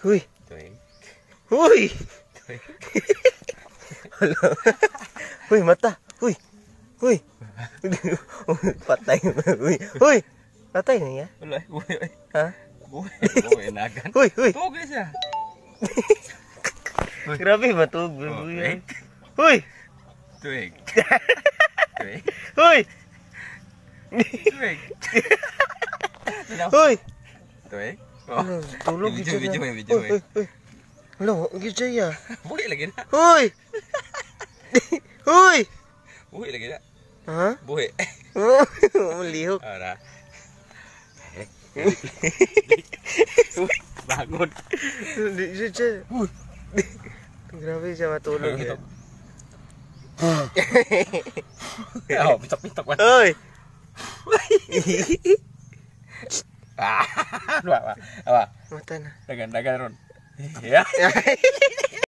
Huy! Twink. Huy! Twink. Huy, mata! Huy! Huy! Patay mo. Huy! Huy! Patay na niya? Wala. Huy, huy. Ha? Huy, huy, nagan. Huy, huy! Tugay siya! Grabe, matug. Oh, twink. Huy! Twink. Twink. Huy! Twink. Twink. Twink. Ờ. tolong video video video lo gitu ya boleh lagi dah oi oi boleh lagi dah hah boleh meliuk ada bangun gitu Grabe siya matulog eh. oh, pitok-pitok. ơi. apa apa apa dagan dagan ron ya